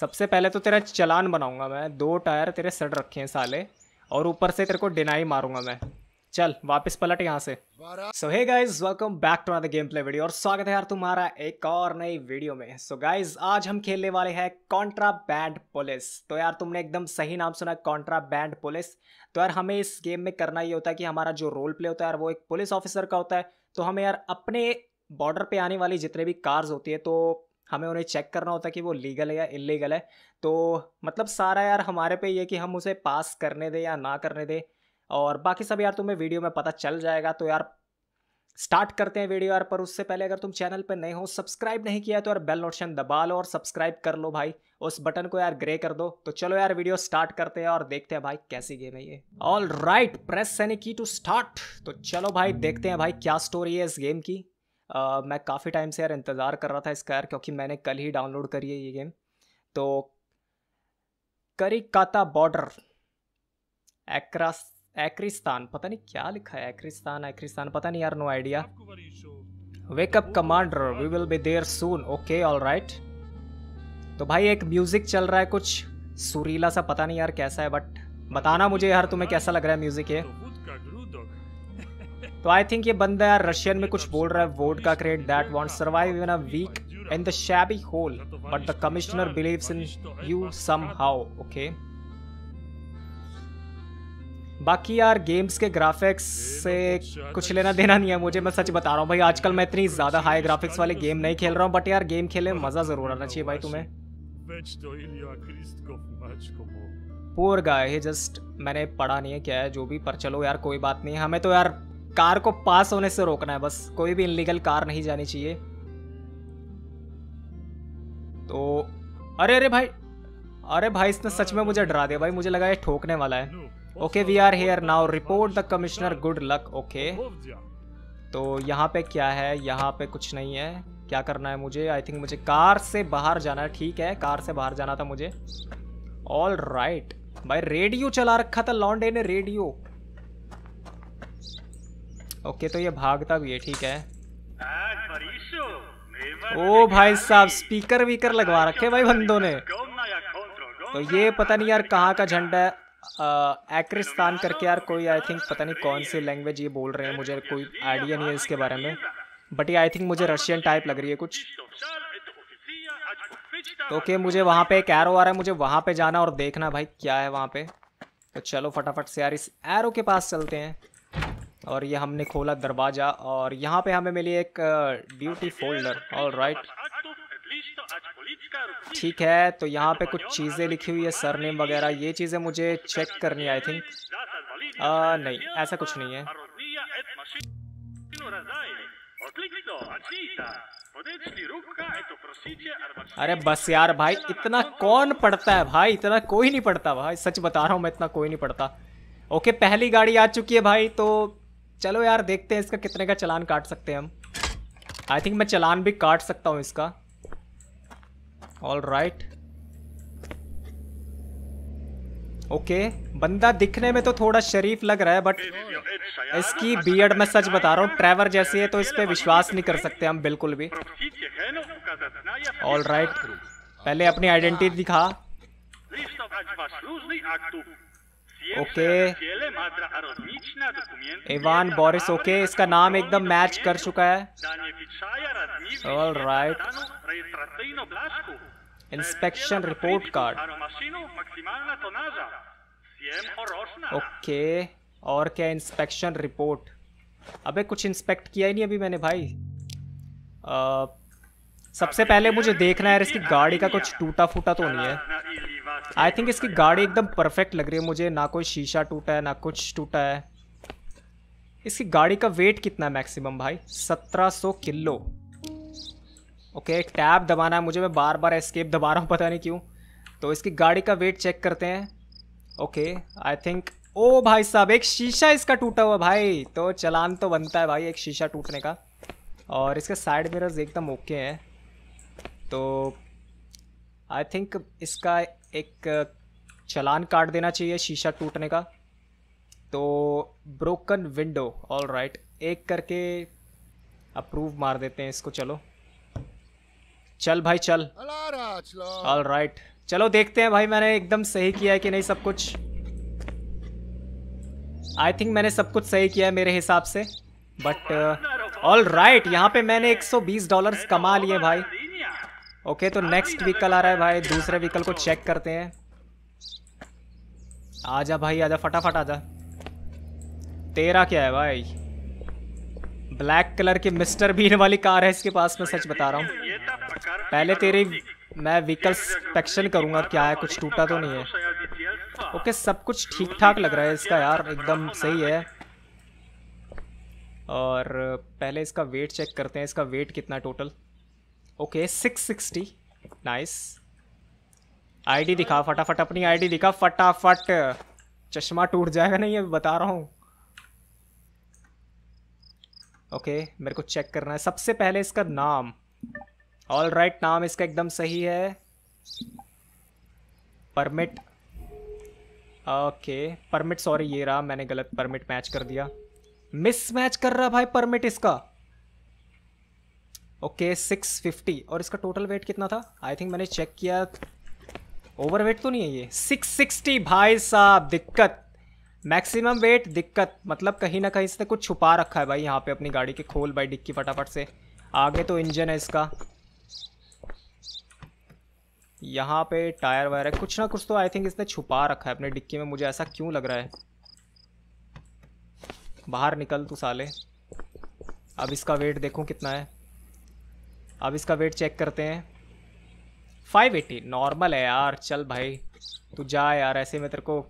सबसे पहले तो तेरा चलान बनाऊंगा मैं दो टायर तेरे सड़ रखे हैं साले और ऊपर से तेरे को डिनाई मारूंगा मैं चल वापस पलट यहाँ से so hey guys welcome back to another game play video और स्वागत है यार तुम्हारा एक और नई वीडियो में सो so गाइज आज हम खेलने वाले हैं कॉन्ट्रा बैंड पुलिस तो यार तुमने एकदम सही नाम सुना कॉन्ट्रा बैंड पुलिस तो यार हमें इस गेम में करना ये होता है कि हमारा जो रोल प्ले होता है यार वो एक पुलिस ऑफिसर का होता है तो हमें यार अपने बॉर्डर पे आने वाली जितने भी कार्स होती है तो हमें उन्हें चेक करना होता है कि वो लीगल है या इलीगल है तो मतलब सारा यार हमारे पे ये कि हम उसे पास करने दें या ना करने दें और बाकी सब यार तुम्हें वीडियो में पता चल जाएगा तो यार स्टार्ट करते हैं वीडियो यार पर उससे पहले अगर तुम चैनल पर नहीं हो सब्सक्राइब नहीं किया तो यार बेल नोटेशन दबा लो और सब्सक्राइब कर लो भाई उस बटन को यार ग्रे कर दो तो चलो यार वीडियो स्टार्ट करते हैं और देखते हैं भाई कैसी गेम है ये all right press key to start तो चलो भाई देखते हैं भाई क्या स्टोरी है इस गेम की मैं काफ़ी टाइम से यार इंतज़ार कर रहा था इसका यार क्योंकि मैंने कल ही डाउनलोड करी है ये गेम तो करिकाता बॉर्डर एक्रिस्तान पता नहीं क्या लिखा है एक्रिस्तान एक्रिस्तान पता नहीं यार no idea wake up commander we will be there soon okay all right तो भाई एक म्यूज़िक चल रहा है कुछ सुरीला सा पता नहीं यार कैसा है बट बताना मुझे यार तुम्हें कैसा लग रहा है म्यूज़िक ये तो आई थिंक ये बंदा यार रशियन में कुछ बोल रहा है वोट का क्रेड that want survive in a week in the shabby hole but the commissioner believe in you somehow okay बाकी यार गेम्स के ग्राफिक्स से कुछ लेना देना नहीं है मुझे मैं सच बता रहा हूँ भाई आजकल मैं इतनी ज़्यादा हाई ग्राफिक्स वाले गेम नहीं खेल रहा हूँ बट यार गेम खेले मज़ा ज़रूर आना चाहिए भाई तुम्हें पोर गाय जस्ट मैंने पढ़ा नहीं है क्या है जो भी पर चलो यार कोई बात नहीं हमें तो यार कार को पास होने से रोकना है बस कोई भी इनलीगल कार नहीं जानी चाहिए तो अरे अरे भाई अरे भाई इसने सच में मुझे डरा दिया भाई मुझे लगा ये ठोकने वाला है okay we are here now report the commissioner good luck okay तो यहाँ पे क्या है यहाँ पे कुछ नहीं है क्या करना है मुझे आई थिंक मुझे कार से बाहर जाना है ठीक है कार से बाहर जाना था मुझे ऑल राइट right. भाई रेडियो चला रखा था लॉन्डे ने रेडियो ओके तो ये भागता भी है ठीक है ओ भाई साहब स्पीकर वीकर लगवा रखे भाई बंदों ने तो ये पता नहीं यार कहाँ का झंडा है एक्रिस्तान करके यार कोई आई थिंक पता नहीं कौन सी लैंग्वेज ये बोल रहे हैं मुझे कोई आइडिया नहीं है इसके बारे में बट ये आई थिंक मुझे रशियन टाइप लग रही है कुछ तो ओके मुझे वहाँ पे एक एरो आ रहा है मुझे वहाँ पे जाना और देखना भाई क्या है वहाँ पे तो चलो फटाफट से यार इस एरो के पास चलते हैं और ये हमने खोला दरवाज़ा और यहाँ पे हमें मिली एक ड्यूटी फोल्डर और राइट ठीक है तो यहाँ पे कुछ चीज़ें लिखी हुई है सर नेम वगैरह ये चीज़ें मुझे चेक करनी आई थिंक नहीं ऐसा कुछ नहीं है अरे बस यार भाई इतना कौन पढ़ता है भाई इतना कोई नहीं पढ़ता भाई सच बता रहा हूँ मैं इतना कोई नहीं पढ़ता ओके पहली गाड़ी आ चुकी है भाई तो चलो यार देखते हैं इसका कितने का चलान काट सकते हैं हम आई थिंक मैं चलान भी काट सकता हूँ इसका ऑल राइट ओके बंदा दिखने में तो थोड़ा शरीफ लग रहा है बट इसकी बीएड में सच बता रहा हूँ ट्रेवर जैसी है तो इस पर विश्वास नहीं कर सकते हम बिल्कुल भी ऑल राइट right. पहले अपनी आइडेंटिटी दिखा ओके इवान बोरिस ओके इसका नाम एकदम मैच कर चुका है all right inspection report card okay और क्या इंस्पेक्शन रिपोर्ट अबे कुछ इंस्पेक्ट किया ही नहीं अभी मैंने भाई आ, सबसे पहले मुझे देखना है इसकी गाड़ी का कुछ टूटा फूटा तो नहीं है आई थिंक इसकी गाड़ी एकदम परफेक्ट लग रही है मुझे ना कोई शीशा टूटा है ना कुछ टूटा है इसकी गाड़ी का वेट कितना है मैक्सिमम भाई 1700 किलो ओके टैब दबाना है मुझे मैं बार बार एस्केप दबा रहा हूँ पता नहीं क्यों तो इसकी गाड़ी का वेट चेक करते हैं ओके आई थिंक ओ भाई साहब एक शीशा इसका टूटा हुआ भाई तो चलान तो बनता है भाई एक शीशा टूटने का और इसके साइड मिरर्स एकदम ओके हैं तो आई थिंक इसका एक चलान काट देना चाहिए शीशा टूटने का तो ब्रोकन विंडो ऑल राइट एक करके अप्रूव मार देते हैं इसको चलो चल भाई चल ऑल राइट चलो देखते हैं भाई मैंने एकदम सही किया है कि नहीं सब कुछ आई थिंक मैंने सब कुछ सही किया है मेरे हिसाब से बट ऑल राइट यहाँ पे मैंने 120 डॉलर्स कमा लिए भाई ओके तो नेक्स्ट व्हीकल आ रहा है भाई दूसरे व्हीकल को चेक तो करते हैं आजा भाई आजा फटाफट आजा तेरा क्या है भाई ब्लैक कलर की मिस्टर बीन वाली कार है इसके पास मैं सच बता रहा हूँ पहले तेरी मैं व्हीकल स्पेक्शन करूँगा क्या है कुछ टूटा तो नहीं तो है ओके सब कुछ ठीक ठाक लग रहा है इसका यार एकदम तो सही है और पहले इसका वेट चेक करते हैं इसका वेट कितना total okay six sixty nice ID दिखा फटाफट अपनी आईडी दिखा फटाफट चश्मा टूट जाएगा नहीं ये बता रहा हूँ ओके okay, मेरे को चेक करना है सबसे पहले इसका नाम ऑल राइट right, नाम इसका एकदम सही है परमिट ओके परमिट सॉरी ये रहा मैंने गलत परमिट मैच कर दिया मिस मैच कर रहा भाई परमिट इसका ओके सिक्स फिफ्टी और इसका टोटल वेट कितना था आई थिंक मैंने चेक किया ओवर वेट तो नहीं है ये सिक्स सिक्सटी भाई साहब दिक्कत मैक्सिमम वेट दिक्कत मतलब कहीं ना कहीं इसने कुछ छुपा रखा है भाई यहाँ पे अपनी गाड़ी के खोल भाई डिक्की फटाफट से आगे तो इंजन है इसका यहाँ पे टायर वायर है कुछ ना कुछ तो आई थिंक इसने छुपा रखा है अपने डिक्की में मुझे ऐसा क्यों लग रहा है बाहर निकल तू साले अब इसका वेट देखूँ कितना है अब इसका वेट चेक करते हैं 580 नॉर्मल है यार चल भाई तू जा यार ऐसे में तेरे को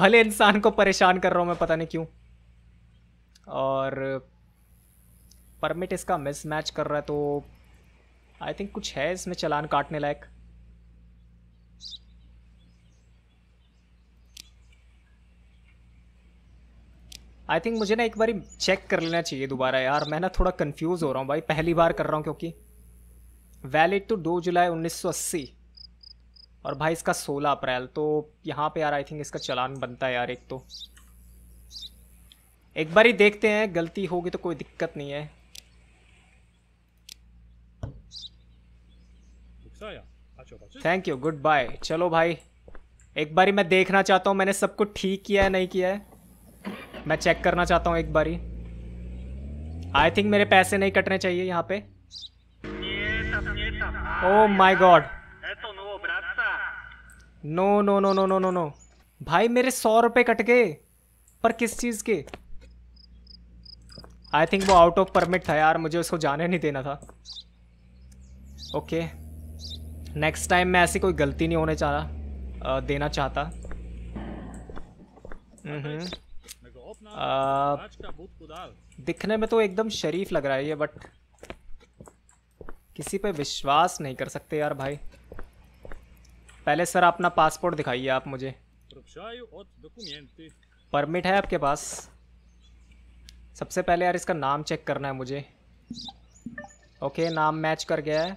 भले इंसान को परेशान कर रहा हूँ मैं पता नहीं क्यों और परमिट इसका मिसमैच कर रहा है तो आई थिंक कुछ है इसमें चलान काटने लायक आई थिंक मुझे ना एक बार चेक कर लेना चाहिए दोबारा यार मैं ना थोड़ा कंफ्यूज हो रहा हूँ भाई पहली बार कर रहा हूँ क्योंकि वैलिड तो दो जुलाई 1980 और भाई इसका 16 अप्रैल तो यहाँ पे यार आई थिंक इसका चलान बनता है यार एक तो एक बार ही देखते हैं गलती होगी तो कोई दिक्कत नहीं है थैंक यू गुड बाय चलो भाई एक बारी मैं देखना चाहता हूँ मैंने सब कुछ ठीक किया है नहीं किया है मैं चेक करना चाहता हूँ एक बारी आई थिंक मेरे पैसे नहीं कटने चाहिए यहाँ पे oh my god no no no no no no no भाई मेरे सौ रुपये कट गए पर किस चीज़ के आई थिंक वो आउट ऑफ परमिट था यार मुझे उसको जाने नहीं देना था ओके नेक्स्ट टाइम मैं ऐसी कोई गलती नहीं होने चाह रहा देना चाहता mm-hmm. आ, दिखने में तो एकदम शरीफ लग रहा है ये बट किसी पे विश्वास नहीं कर सकते यार भाई पहले सर अपना पासपोर्ट दिखाइए आप मुझे परमिट है आपके पास सबसे पहले यार इसका नाम चेक करना है मुझे ओके नाम मैच कर गया है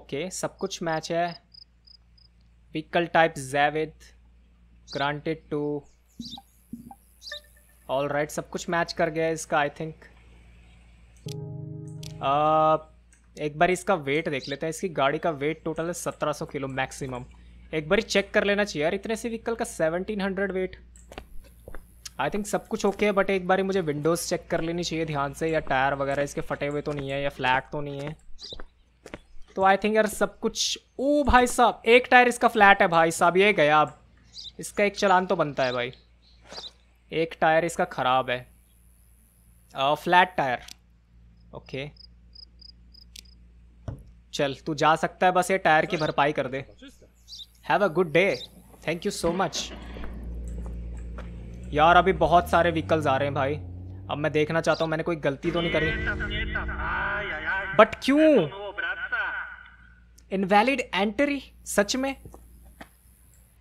ओके सब कुछ मैच है पिकल टाइप जैविद ग्रांटेड टू ऑल राइट सब कुछ मैच कर गया है इसका आई थिंक एक बार इसका वेट देख लेते हैं इसकी गाड़ी का वेट टोटल है सत्रह सौ किलो मैक्सिमम एक बार चेक कर लेना चाहिए यार इतने से व्हीकल का seventeen hundred weight I think सब कुछ ओके है बट एक बार मुझे विंडोज़ चेक कर लेनी चाहिए ध्यान से या टायर वगैरह इसके फटे हुए तो नहीं है या फ्लैट तो नहीं है तो आई थिंक यार सब कुछ ओ भाई साहब एक टायर इसका फ्लैट है भाई साहब ये गया अब इसका एक चलान तो बनता है भाई एक टायर इसका ख़राब है फ्लैट टायर ओके okay. चल तू जा सकता है बस ये टायर की भरपाई कर दे have a good day thank you so much यार अभी बहुत सारे व्हीकल्स आ रहे हैं भाई अब मैं देखना चाहता हूँ मैंने कोई गलती तो नहीं करी बट क्यों इनवैलिड एंट्री सच में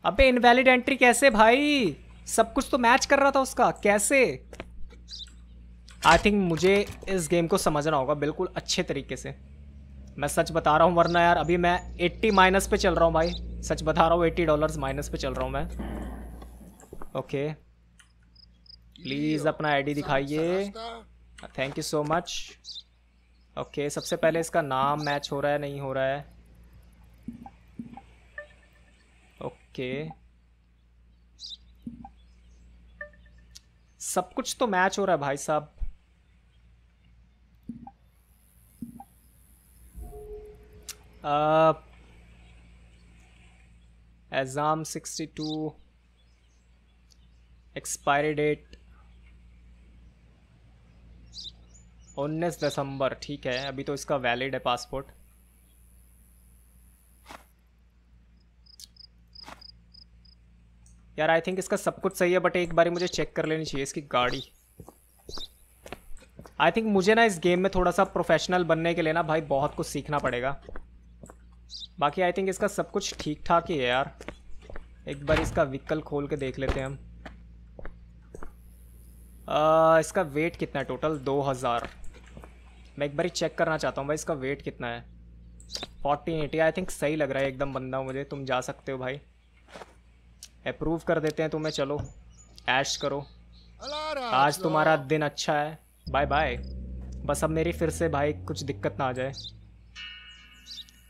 अबे इनवैलिड एंट्री कैसे भाई सब कुछ तो मैच कर रहा था उसका कैसे आई थिंक मुझे इस गेम को समझना होगा बिल्कुल अच्छे तरीके से मैं सच बता रहा हूँ वरना यार अभी मैं एट्टी माइनस पे चल रहा हूँ भाई सच बता रहा हूँ एट्टी डॉलर माइनस पे चल रहा हूँ मैं ओके प्लीज़ अपना आईडी दिखाइए thank you so much okay सबसे पहले इसका नाम मैच हो रहा है नहीं हो रहा है ओके okay. सब कुछ तो मैच हो रहा है भाई साहब exam sixty two expiry date उन्नीस दिसंबर ठीक है अभी तो इसका वैलिड है पासपोर्ट यार आई थिंक इसका सब कुछ सही है बट एक बारी मुझे चेक कर लेनी चाहिए इसकी गाड़ी आई थिंक मुझे ना इस गेम में थोड़ा सा प्रोफेशनल बनने के लिए ना भाई बहुत कुछ सीखना पड़ेगा बाकी आई थिंक इसका सब कुछ ठीक ठाक ही है यार एक बार इसका व्हीकल खोल के देख लेते हैं हम आ, इसका वेट कितना है टोटल दो हज़ार मैं एक बार ही चेक करना चाहता हूँ भाई इसका वेट कितना है फोर्टीन एटी आई थिंक सही लग रहा है एकदम बंदा मुझे तुम जा सकते हो भाई अप्रूव कर देते हैं तुम्हें चलो ऐश करो आज तुम्हारा दिन अच्छा है बाय बाय बस अब मेरी फिर से भाई कुछ दिक्कत ना आ जाए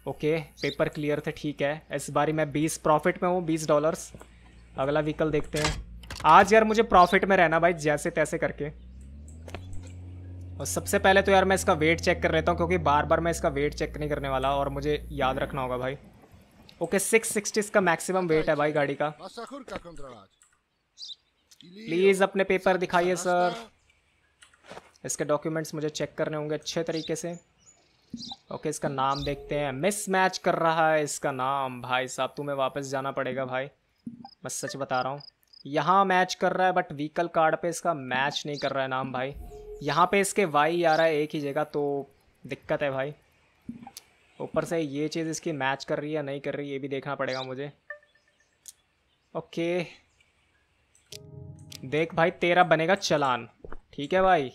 ओके पेपर क्लियर थे ठीक है इस बारी मैं बीस प्रॉफिट में हूँ बीस डॉलर्स अगला व्हीकल देखते हैं आज यार मुझे प्रॉफिट में रहना भाई जैसे तैसे करके और सबसे पहले तो यार मैं इसका वेट चेक कर लेता हूँ क्योंकि बार बार मैं इसका वेट चेक नहीं करने वाला और मुझे याद रखना होगा भाई ओके सिक्स सिक्सटी इसका मैक्सिमम वेट है भाई गाड़ी का प्लीज़ अपने पेपर दिखाइए सर इसके डॉक्यूमेंट्स मुझे चेक करने होंगे अच्छे तरीके से ओके इसका नाम देखते हैं मिस मैच कर रहा है इसका नाम भाई साहब तुम्हें वापस जाना पड़ेगा भाई मैं सच बता रहा हूँ यहाँ मैच कर रहा है बट व्हीकल कार्ड पे इसका मैच नहीं कर रहा है नाम भाई यहाँ पे इसके वाई आ रहा है एक ही जगह तो दिक्कत है भाई ऊपर से ये चीज़ इसकी मैच कर रही है नहीं कर रही ये भी देखना पड़ेगा मुझे ओके देख भाई तेरा बनेगा चलान ठीक है भाई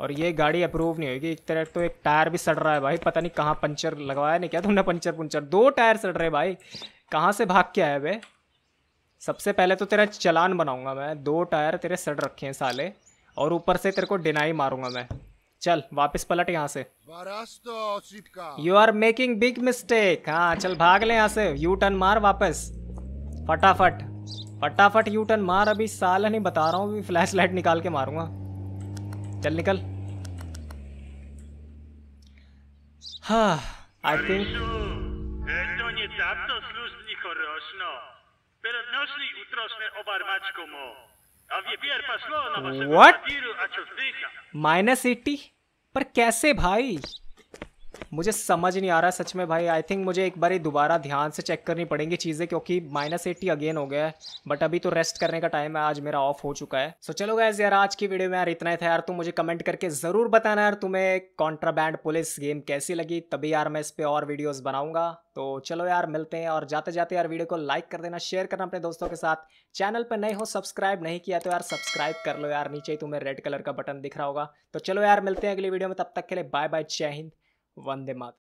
और ये गाड़ी अप्रूव नहीं होगी एक तरह तो एक टायर भी सड़ रहा है भाई पता नहीं कहाँ पंचर लगवाया नहीं क्या तुमने पंचर पंचर दो टायर सड़ रहे भाई कहाँ से भाग के आया वे सबसे पहले तो तेरा चलान बनाऊंगा मैं दो टायर तेरे सड़ रखे हैं साले और ऊपर से तेरे को डिनाई मारूंगा मैं चल वापस पलट यहाँ से you are making big mistake हाँ चल भाग ले यहाँ से यू टर्न मार वापस फटाफट फटाफट यू टर्न मार अभी साल नहीं बता रहा हूँ फ्लैश लाइट निकाल के मारूंगा चल निकल हाँ I think To nie tamto słusznie choroszno. Перед ношли утросне обармачкому. А вебер пошло на вашего What? Minus 80? पर कैसे भाई मुझे समझ नहीं आ रहा सच में भाई आई थिंक मुझे एक बार दोबारा ध्यान से चेक करनी पड़ेंगी चीज़ें क्योंकि माइनस एट्टी अगेन हो गया है बट अभी तो रेस्ट करने का टाइम है आज मेरा ऑफ हो चुका है सो so, चलो गैस यार आज की वीडियो में यार इतना ही था यार तुम तो मुझे कमेंट करके ज़रूर बताना यार तुम्हें कॉन्ट्राबैंड पुलिस गेम कैसी लगी तभी यार मैं इस पर और वीडियोज़ बनाऊँगा तो चलो यार मिलते हैं और जाते जाते यार वीडियो को लाइक कर देना शेयर करना अपने दोस्तों के साथ चैनल पर नए हो सब्सक्राइब नहीं किया तो यार सब्सक्राइब कर लो यार नीचे ही तुम्हें रेड कलर का बटन दिख रहा होगा तो चलो यार मिलते हैं अगली वीडियो में तब तक के लिए बाय बाय जय हिंद Vande Mataram.